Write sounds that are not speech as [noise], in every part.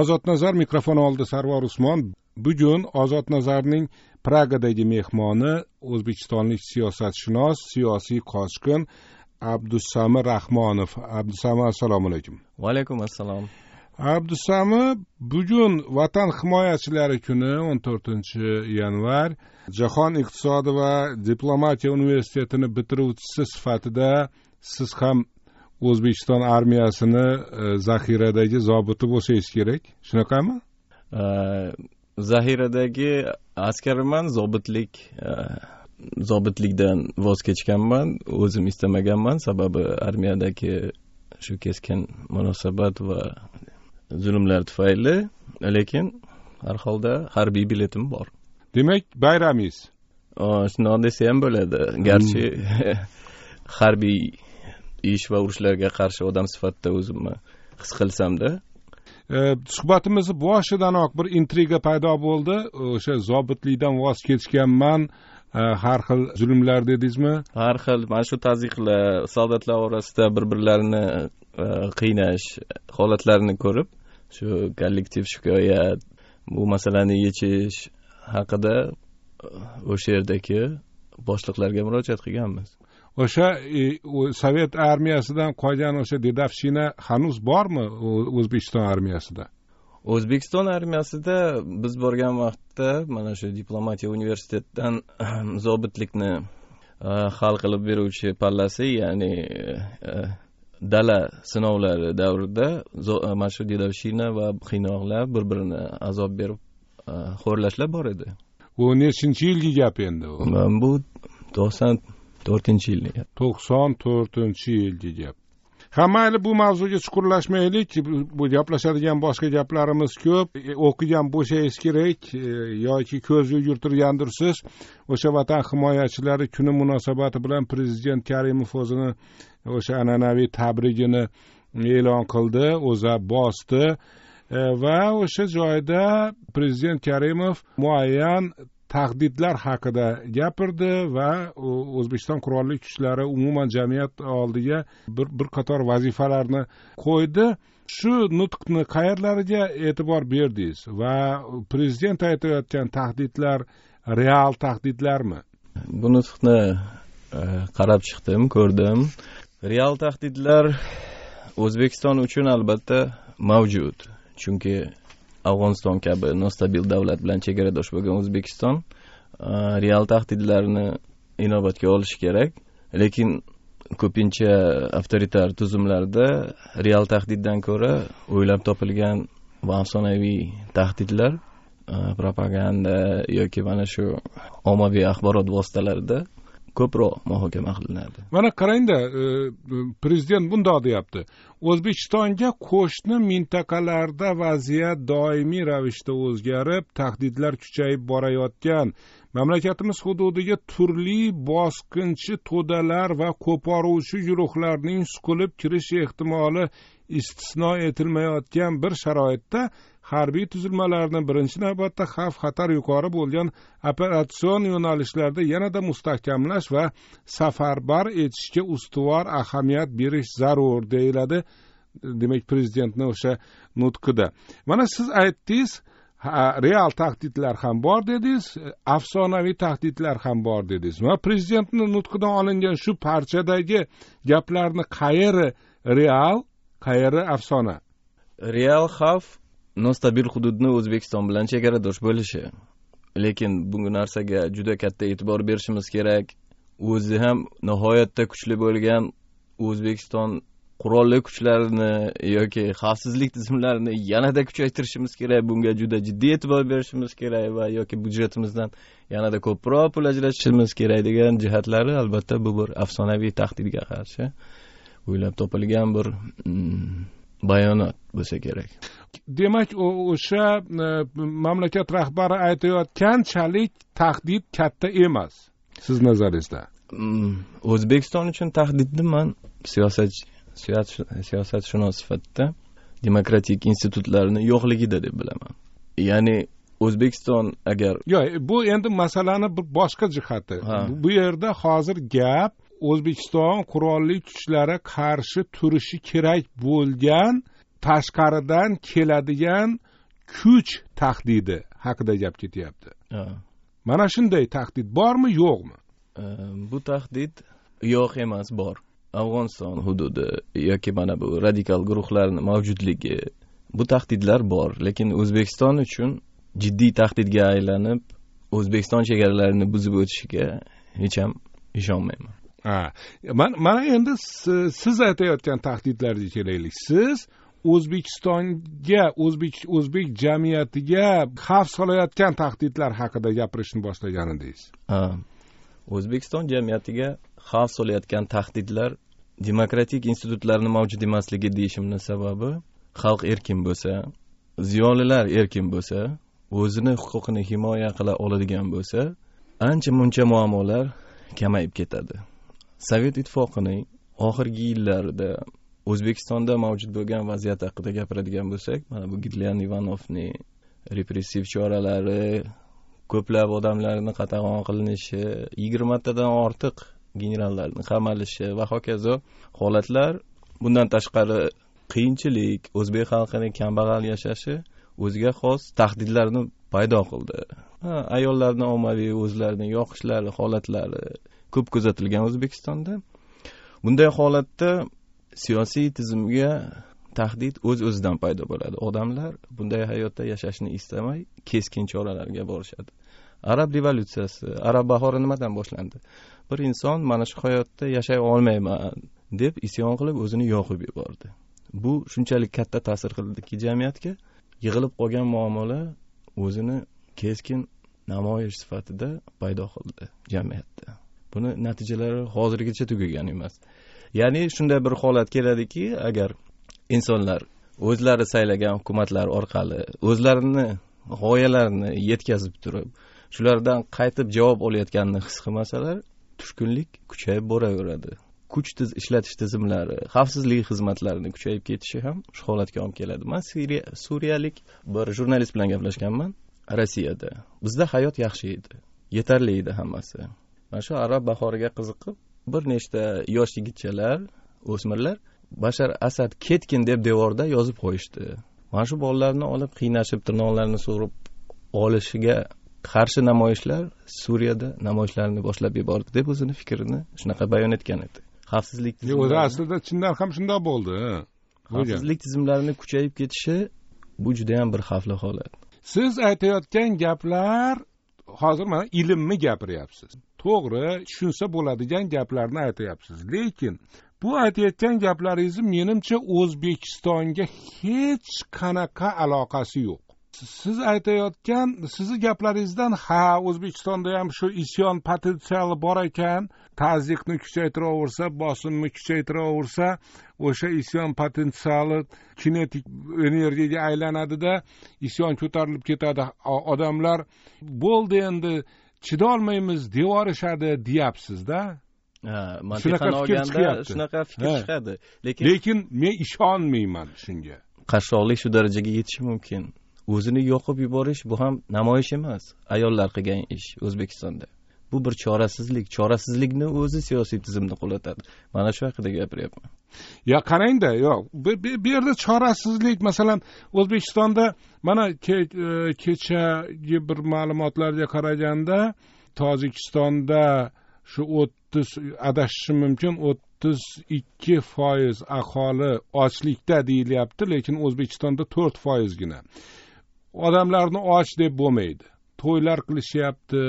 ozodnazar mikrofon oldi sarvar usmon bugun ozodnazarning pragadagi mehmoni o'zbekistonlik siyosatshunos siyosiy qochqin abdusami rahmonov abdusami assalomu alaykum vaalaykum assalom abdusami bugun vatan himoyachilari kuni o'n to'rtinchi yanvar jahon iqtisodi va diplomatiya universitetini bitiruvchisi sifatida siz ham o'zbekiston armiyasini e, zaxiradagi zobiti bo'lsangiz kerak shunaqami e, zaxiradagi askarman zobitlik e, zobitlikdan voz kechganman o'zim istamaganman sababi armiyadagi shu keskin munosabat va zulmlar tufayli lekin har holda harbiy biletim bor demak bayramingiz shundoq desa ham bo'ladi garchi hmm. [laughs] harbiy ish va urushlarga qarshi odam sifatida o'zimni his qilsamda e, suhbatimizni boshidanoq bir intriga paydo bo'ldi o'sha zobitlikdan voz kechganman e, har xil zulmlar dedingizmi har xil mana shu tazyiqlar soldatlar orasida bir birlarini e, qiynash holatlarini ko'rib shu kollektiv shikoyat bu masalani yechish haqida o'sha yerdagi boshliqlarga murojaat qilganmiz o'sha e, sovet armiyasidan qolgan o'sha dedavshina hanuz bormi o'zbekiston armiyasida o'zbekiston armiyasida biz borgan vaqtda mana shu diplomatiya universitetidan [clears throat] zobitlikni e, hal qilib beruvchi pallasi ya'ni e, dala sinovlari davrida mana shu dedovshina va qiynoqlar bir birini azob berib xo'rlashlar bor edi bu nechinchi yilgi gap endi bu to'qson to'rtinchi yilni to'qson to'rtinchi yil deyapti ha mayli bu mavzuga chuqurlashmaylik bu gaplashadigan boshqa gaplarimiz ko'p e, o'qigan bo'lsangiz kerak e, yoki ko'z yugurtirgandirsiz o'sha vatan himoyachilari kuni munosabati bilan prezident karimov o'zini o'sha an'anaviy tabrigini e'lon qildi o'za bosdi e, va o'sha joyda prezident karimov muayyan tahdidlar haqida gapirdi va o'zbekiston qurolli kuchlari umuman jamiyat oldiga bir, bir qator vazifalarni qo'ydi shu nutqni qayerlariga e'tibor berdingiz va prezident aytayotgan tahdidlar real tahdidlarmi bu nutqni e, qarab chiqdim ko'rdim real tahdidlar o'zbekiston uchun albatta mavjud chunki afg'oniston kabi nostabil davlat bilan chegaradosh bo'lgan o'zbekiston real tahdidlarni inobatga olishi kerak lekin ko'pincha avtoritar tuzumlarda real tahdiddan ko'ra o'ylab topilgan va afsonaviy tahdidlar propaganda yoki mana shu ommaviy axborot vositalarida ko'proq muhokama qilinadi mana qarangda e, e, prezident bundoq deyapti o'zbekistonga qo'shni mintaqalarda vaziyat doimiy ravishda o'zgarib tahdidlar kuchayib borayotgan mamlakatimiz hududiga turli bosqinchi to'dalar va qo'poruvchi guruhlarning suqilib kirish ehtimoli istisno etilmayotgan bir sharoitda harbiy tuzilmalarni birinchi navbatda xavf xatar yuqori bo'lgan operatsion yo'nalishlarda yanada mustahkamlash va safarbar etishga ustuvor ahamiyat berish zarur deyiladi demak prezidentni o'sha nutqida mana siz aytdingiz real tahdidlar ham bor dedingiz afsonaviy tahdidlar ham bor dedingiz va prezidentni nutqidan olingan shu parchadagi gaplarni qayeri real qayeri afsona real xavf nostabil hududni o'zbekiston bilan chegaradosh bo'lishi lekin bu narsaga juda katta e'tibor berishimiz kerak o'zi ham nihoyatda kuchli bo'lgan o'zbekiston qurolli kuchlarini yoki xavfsizlik tizimlarini yanada kuchaytirishimiz kerak bunga juda jiddiy e'tibor berishimiz kerak va yoki byudjetimizdan yanada ko'proq pul ajratishimiz kerak degan jihatlari albatta bu bir afsonaviy tahdidga qarshi o'ylab topilgan bir mm, bayonot bo'lsa kerak demak o'sha e, mamlakat rahbari aytayotganchalik tahdid katta emas siz nazaringizda mm, o'zbekiston uchun tahdidni man siyosatchi siyosatshunos sifatida demokratik institutlarni yo'qligida deb bilaman ya'ni o'zbekiston agar yo'q bu endi masalani bir boshqa jihati bu yerda hozir gap o'zbekiston qurolli kuchlari qarshi turishi kerak bo'lgan tashqaridan keladigan kuch tahdidi haqida gap ketyapti mana shunday tahdid bormi yo'qmi bu tahdid yo'q emas bor afg'oniston hududi yoki mana bu radikal guruhlarni mavjudligi bu tahdidlar bor lekin o'zbekiston uchun jiddiy tahdidga aylanib o'zbekiston chegaralarini buzib o'tishiga hech ham ishonmayman ha mana endi siz aytayotgan tahdidlarga kelaylik siz o'zbekistonga o'zbek o'zbek jamiyatiga xavf solayotgan tahdidlar haqida gapirishni boshlagan edingiz o'zbekiston jamiyatiga xavf solayotgan tahdidlar demokratik institutlarni mavjud emasligi deyishimni sababi xalq erkin bo'lsa ziyolilar erkin bo'lsa o'zini huquqini himoya qila oladigan bo'lsa ancha muncha muammolar kamayib ketadi sovet ittifoqining oxirgi yillarida o'zbekistonda mavjud bo'lgan vaziyat haqida gapiradigan bo'lsak mana bu gidlyan ivanovning repressiv choralari ko'plab odamlarni qatag'on qilinishi yigirmatadan ortiq generallarni qamalishi va hokazo holatlar bundan tashqari qiyinchilik o'zbek xalqining kambag'al yashashi o'ziga xos tahdidlarni paydo qildi ayollarni ommaviy o'zlarini yoqishlari holatlari ko'p kuzatilgan o'zbekistonda bunday holatda siyosiy tizimga tahdid o'z öz o'zidan paydo bo'ladi odamlar bunday hayotda yashashni istamay keskin choralarga borishadi arab revolyutsiyasi arab bahori nimadan boshlandi bir inson mana shu hayotda yashay olmayman deb isyon qilib o'zini yoqib yubordi bu shunchalik katta ta'sir qildiki jamiyatga yig'ilib qolgan muammolar o'zini keskin namoyish sifatida paydo qildi jamiyatda buni natijalari hozirgacha tugagan emas ya'ni shunday bir holat keladiki agar insonlar o'zlari saylagan hukumatlar orqali o'zlarini g'oyalarini yetkazib turib shulardan qaytib javob olayotganini his qilmasalar tushkunlik kuchayib boraveradi kuch tiz ishlatish tizimlari xavfsizlik xizmatlarini kuchayib ketishi ham shu holatga olib keladi man suriya suriyalik bir jurnalist bilan gaplashganman rossiyada bizda hayot yaxshi edi yetarli edi hammasi mana shu arab bahoriga qiziqib bir nechta yosh yigitchalar o'smirlar bashar asad ketgin deb devorda yozib qo'yishdi mana shu bolalarni olib qiynashib tirnoqlarini so'rib olishiga qarshi namoyishlar suriyada namoyishlarni boshlab yubordi deb o'zini fikrini shunaqa bayon etgan edi xavfsizlik o'zi aslida chindan ham shundoq bo'ldi xavfsizlik tizimlarini kuchayib ketishi bu juda yam bir xavfli holat siz aytayotgan gaplar hozir mana ilmni gapiryapsiz to'g'ri tushunsa bo'ladigan gaplarni aytyapsiz lekin bu aytayotgan gaplaringizni menimcha o'zbekistonga hech qanaqa aloqasi yo'q siz aytayotgan sizni gaplaringizdan ha o'zbekistonda ham shu isyon potensiali bor ekan tazyiqni kuchaytiraversa bosimni kuchaytiraversa o'sha isyon potensiali kinetik energiyaga aylanadida isyon ko'tarilib ketadi odamlar bo'ldi endi chidolmaymiz devorishadi deyapsizda fikr olganda shunaqa fikr chiqadi lekin lekin men ishonmayman shunga qashshoqlik shu darajaga yetishi mumkin o'zini yoqib yuborish bu ham namoyish emas ayollar qilgan ish o'zbekistonda bu bir chorasizlik chorasizlikni o'zi siyosiy tizimni qulatadi mana shu haqida gapiryapman yo qarangda yo bu yerda chorasizlik masalan o'zbekistonda mana e, kechagi bir ma'lumotlarga qaraganda tojikistonda shu o'ttiz adashishim mumkin o'ttiz ikki foiz aholi ochlikda deyilyapti lekin o'zbekistonda to'rt foizgina odamlarni och deb bo'lmaydi to'ylar qilishyapti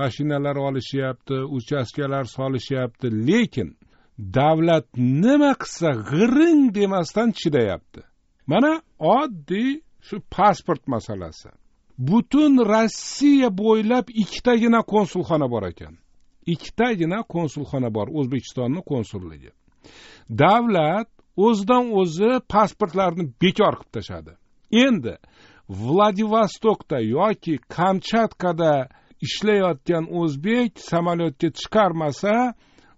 mashinalar olishyapti uchastkalar solishyapti lekin davlat nima qilsa g'iring demasdan chidayapti mana oddiy shu pasport masalasi butun rossiya bo'ylab ikkitagina konsulxona bor ekan ikkitagina konsulxona bor o'zbekistonni konsulligi davlat o'zidan o'zi pasportlarni bekor qilib tashladi endi vladivostokda yoki kamchatkada ishlayotgan o'zbek samolyotga chiqarmasa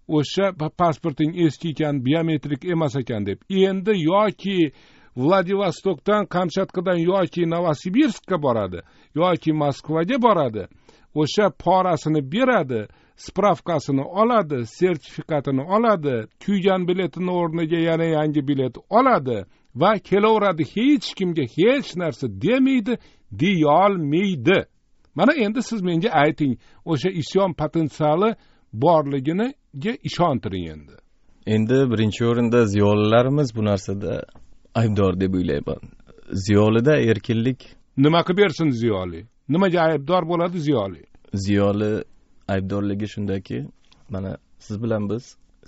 o'sha pasporting eski ekan biometrik emas ekan deb endi yoki vladivostokdan kamchatkadan yoki novosibirskka boradi yoki moskvaga boradi o'sha porasini beradi spravkasini oladi sertifikatini oladi kuygan biletini o'rniga yana yangi bilet oladi va kelaveradi hech kimga hech narsa demaydi deyolmaydi mana endi siz menga ayting o'sha isyon potensiali borligiga ishontiring endi endi birinchi o'rinda ziyolilarimiz bu narsada aybdor deb o'ylayman ziyolida erkinlik nima qilib bersin ziyoli nimaga aybdor bo'ladi ziyoli ziyoli aybdorligi shundaki mana siz bilan biz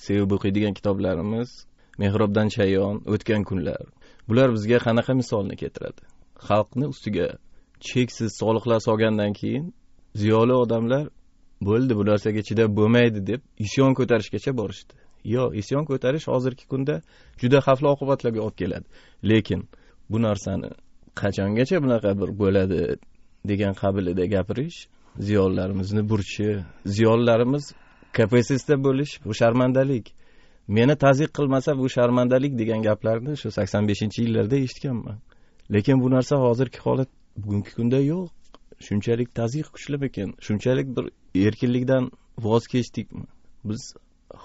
sevib o'qiydigan kitoblarimiz mehrobdan chayon o'tgan kunlar bular bizga qanaqa misolni keltiradi xalqni ustiga cheksiz soliqlar solgandan keyin ziyoli odamlar bo'ldi bu narsaga chidab bo'lmaydi deb isyon ko'tarishgacha borishdi yo isyon ko'tarish hozirgi kunda juda xavfli oqibatlarga olib keladi lekin bu narsani qachongacha bunaqa bir bo'ladi degan qabilida gapirish ziyonlarimizni burchi ziyonlarimiz kpssda bo'lish bu sharmandalik meni tazyiq qilmasa bu sharmandalik degan gaplarni shu sakson beshinchi yillarda eshitganman lekin bu narsa hozirgi holat bugungi kunda yo'q shunchalik tazyiq kuchlab ekan shunchalik bir erkinlikdan voz kechdikmi biz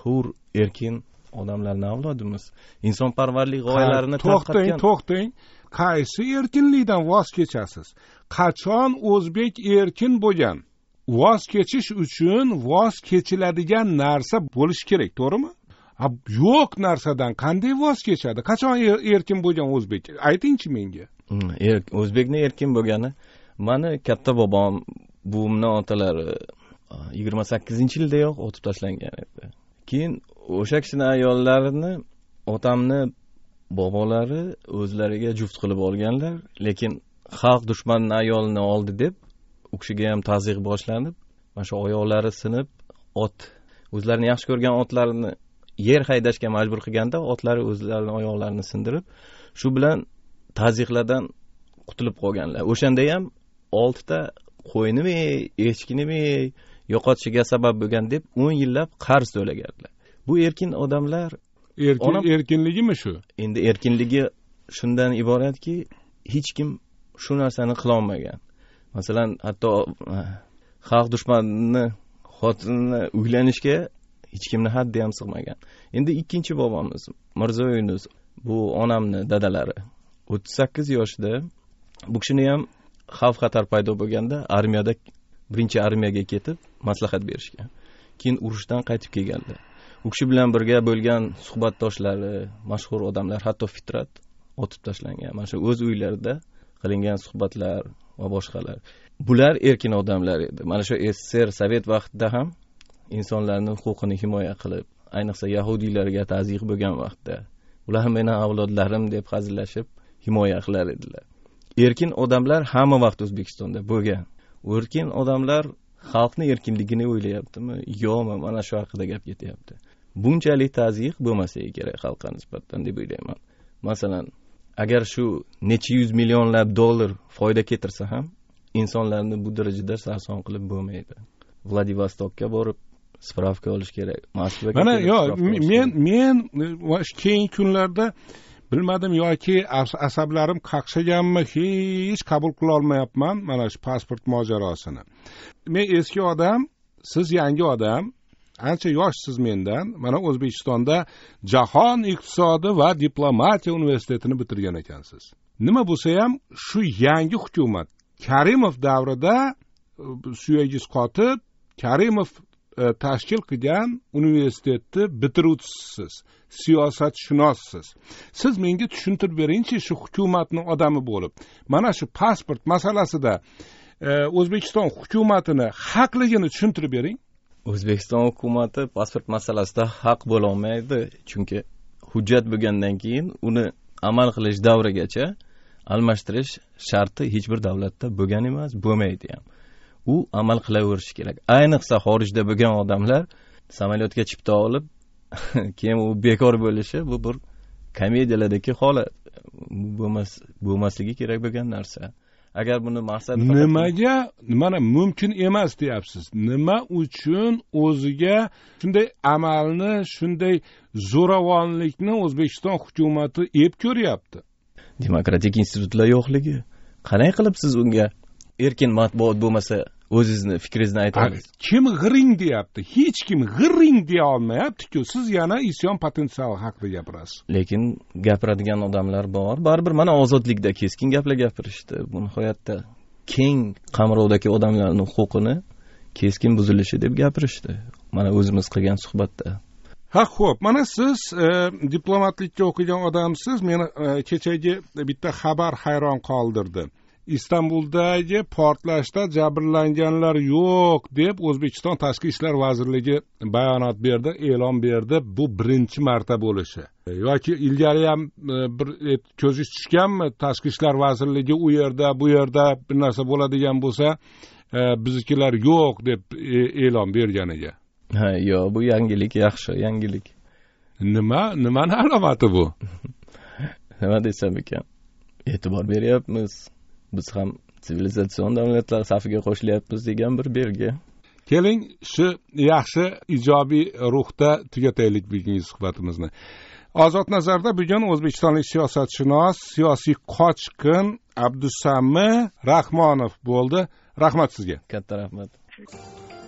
hur erkin odamlarni avlodimiz insonparvarlik g'oyalarini to'xtang to'xtang qaysi erkinlikdan voz kechasiz qachon o'zbek erkin bo'lgan voz kechish uchun voz kechiladigan narsa bo'lishi kerak to'g'rimi yo'q narsadan qanday voz kechadi qachon er-, erkin bo'lgan o'zbek aytingchi menga hmm, er-, o'zbekni erkin bo'lgani mani katta bobom buvimni otalari yigirma sakkizinchi yildayoq otib tashlangan edi keyin o'sha kishini ayollarini otamni bobolari o'zlariga juft qilib olganlar lekin xalq dushmanni ayolini oldi deb u kishiga ham tazyiq boshlanib mana shu oyoqlari sinib ot o'zlarini yaxshi ko'rgan otlarini yer haydashga majbur qilganda otlari o'zlarini oyoqlarini sindirib shu bilan tazyiqlardan qutulib qolganlar o'shanda ham oltita qo'ynimi echkinimi yo'qotishiga sabab bo'lgan deb o'n yillab qarz to'laganlar bu erkin odamlar erkin erkinligimi shu endi erkinligi shundan iboratki hech kim shu narsani qilolmagan masalan hatto xalq dushmanini xotinini uylanishga hech kimni haddi ham sig'magan endi ikkinchi bobomiz mirzo yunus bu onamni dadalari o'ttiz sakkiz yoshda bu kishini ham xavf xatar paydo bo'lganda armiyada birinchi armiyaga ketib maslahat berishgan keyin urushdan qaytib kelganlar u kishi bilan birga bo'lgan suhbatdoshlari mashhur odamlar hatto fitrat otib tashlangan mana shu o'z uylarida qilingan suhbatlar va boshqalar bular erkin odamlar edi mana shu sssr sovet vaqtida ham insonlarni huquqini himoya qilib ayniqsa yahudiylarga tazyiq bo'lgan vaqtda ular meni avlodlarim deb hazillashib himoya qilar edilar erkin odamlar hamma vaqt o'zbekistonda bo'lgan erkin odamlar xalqni erkinligini o'ylayaptimi yo'qmi mana shu haqida gap ketyapti bunchalik tazyiq bo'lmasligi kerak xalqqa nisbatan deb o'ylayman masalan agar shu necha yuz millionlab dollar foyda keltirsa ham insonlarni bu darajada sarson qilib bo'lmaydi vladivostokka borib spravka olish kerak moskvaga mana yo'q men men keyingi kunlarda bilmadim yoki asablarim qaqshaganmi hech qabul qilolmayapman mana shu pasport mojarosini men eski odam siz yangi odam ancha yoshsiz mendan mana o'zbekistonda jahon iqtisodi va diplomatiya universitetini bitirgan ekansiz nima bo'lsa ham shu yangi hukumat karimov davrida e, suyagiz qotib karimov E, tashkil qilgan universitetni bitiruvchisiz siyosatshunossiz siz menga tushuntirib beringchi shu hukumatni odami bo'lib mana shu pasport masalasida e, o'zbekiston hukumatini haqligini tushuntirib bering o'zbekiston hukumati pasport masalasida haq bo'lolmaydi chunki hujjat bo'lgandan keyin uni amal qilish davrigacha almashtirish sharti hech bir davlatda bo'lgan emas bo'lmaydi ham u amal qilaverishi kerak ayniqsa xorijda bo'lgan odamlar samolyotga chipta olib [laughs] keyin u bekor bo'lishi bu bir komediyalardagi holat bo'lmas bo'lmasligi kerak bo'lgan narsa agar buni maqsad nimaga mana mumkin emas deyapsiz nima uchun o'ziga shunday amalni shunday zo'ravonlikni o'zbekiston hukumati ep ko'ryapti demokratik institutlar yo'qligi qanday qilib siz unga erkin matbuot bo'lmasa o'zingizni fikringizni aytamiz kim g'iring deyapti hech kim g'iring deya olmayaptiku siz yana isyon potensiali haqida gapirasiz lekin gapiradigan odamlar bor baribir mana ozodlikda keskin gaplar gapirishdi bu nihoyatda keng qamrovdagi odamlarni huquqini keskin buzilishi deb gapirishdi mana o'zimiz qilgan suhbatda ha ho'p mana siz e, diplomatlikka o'qigan odamsiz meni e, kechagi bitta xabar hayron qoldirdi istanbuldagi portlashda jabrlanganlar yo'q deb o'zbekiston tashqi ishlar vazirligi bayonot berdi e'lon berdi bu birinchi marta bo'lishi yoki ilgari ham e, bir e, ko'ziz tushganmi tashqi ishlar vazirligi u yerda bu yerda bir narsa bo'ladigan bo'lsa e, biznikilar yo'q deb e'lon berganiga ha yo'q bu yangilik yaxshi yangilik nima nimani alomati bu [laughs] nima desam ekan e'tibor beryapmiz biz ham sivilizatsion davlatlar safiga qo'shilyapmiz degan bir belgi keling shu yaxshi ijobiy ruhda tugataylik bugungi suhbatimizni ozod nazarda bugun o'zbekistonlik siyosatshunos siyosiy qochqin abdusami rahmonov bo'ldi rahmat sizga katta rahmat